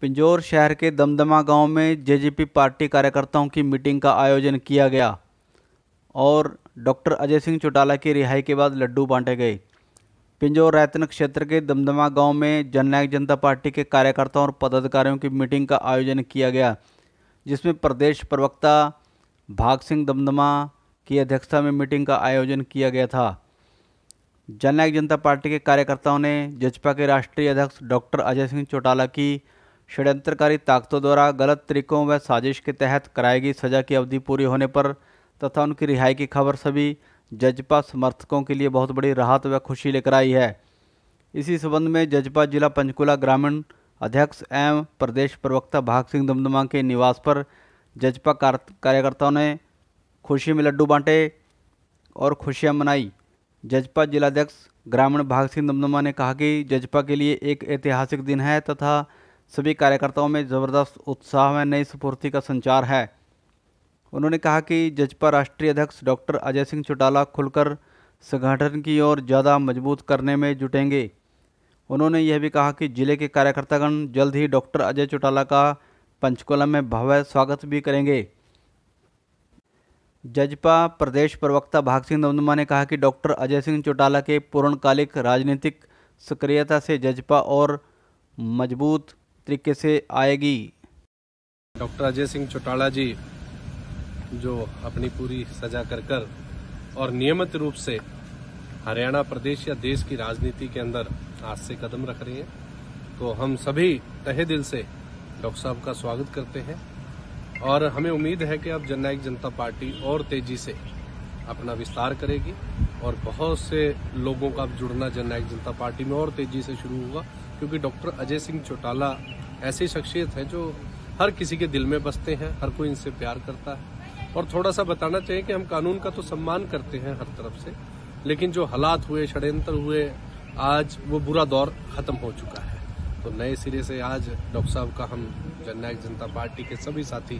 पिंजौर शहर के दमदमा गांव में जेजेपी पार्टी कार्यकर्ताओं की मीटिंग का आयोजन किया गया और डॉक्टर अजय सिंह चौटाला की रिहाई के बाद लड्डू बांटे गए पिंजौर रैतन क्षेत्र के दमदमा गांव में जननायक जनता पार्टी के कार्यकर्ताओं और पदाधिकारियों की मीटिंग का आयोजन किया गया जिसमें प्रदेश प्रवक्ता भाग सिंह दमदमा की अध्यक्षता में मीटिंग का आयोजन किया गया था जननायक जनता पार्टी के कार्यकर्ताओं ने जजपा के राष्ट्रीय अध्यक्ष डॉक्टर अजय सिंह चौटाला की षड्यंत्रकारी ताकतों द्वारा गलत तरीकों व साजिश के तहत कराई गई सजा की अवधि पूरी होने पर तथा उनकी रिहाई की खबर सभी जजपा समर्थकों के लिए बहुत बड़ी राहत व खुशी लेकर आई है इसी संबंध में जजपा जिला पंचकुला ग्रामीण अध्यक्ष एवं प्रदेश प्रवक्ता भाग सिंह दमदमा के निवास पर जजपा कार्यकर्ताओं ने खुशी में लड्डू बांटे और खुशियां मनाई जजपा जिलाध्यक्ष ग्रामीण भाग सिंह दमदमा ने कहा कि जजपा के लिए एक ऐतिहासिक दिन है तथा सभी कार्यकर्ताओं में ज़बरदस्त उत्साह में नई स्फूर्ति का संचार है उन्होंने कहा कि जजपा राष्ट्रीय अध्यक्ष डॉक्टर अजय सिंह चौटाला खुलकर संगठन की ओर ज़्यादा मजबूत करने में जुटेंगे उन्होंने यह भी कहा कि जिले के कार्यकर्तागण जल्द ही डॉक्टर अजय चौटाला का पंचकुला में भव्य स्वागत भी करेंगे जजपा प्रदेश प्रवक्ता भाग सिंह दमदमा ने कहा कि डॉक्टर अजय सिंह चौटाला के पूर्णकालिक राजनीतिक सक्रियता से जजपा और मजबूत तरीके से आएगी डॉक्टर अजय सिंह चौटाला जी जो अपनी पूरी सजा कर कर और नियमित रूप से हरियाणा प्रदेश या देश की राजनीति के अंदर आज से कदम रख रहे हैं तो हम सभी तहे दिल से डॉक्टर साहब का स्वागत करते हैं और हमें उम्मीद है कि अब जननायक जनता पार्टी और तेजी से अपना विस्तार करेगी और बहुत से लोगों का अब जुड़ना जननायक जनता पार्टी में और तेजी से शुरू होगा क्योंकि डॉक्टर अजय सिंह चौटाला ऐसी शख्सियत है जो हर किसी के दिल में बसते हैं हर कोई इनसे प्यार करता है और थोड़ा सा बताना चाहिए कि हम कानून का तो सम्मान करते हैं हर तरफ से लेकिन जो हालात हुए षड्यंत्र हुए आज वो बुरा दौर खत्म हो चुका है तो नए सिरे से आज डॉक्टर साहब का हम जननायक जनता पार्टी के सभी साथी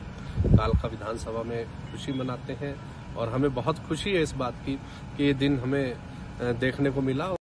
कालका विधानसभा में खुशी मनाते हैं और हमें बहुत खुशी है इस बात की कि ये दिन हमें देखने को मिला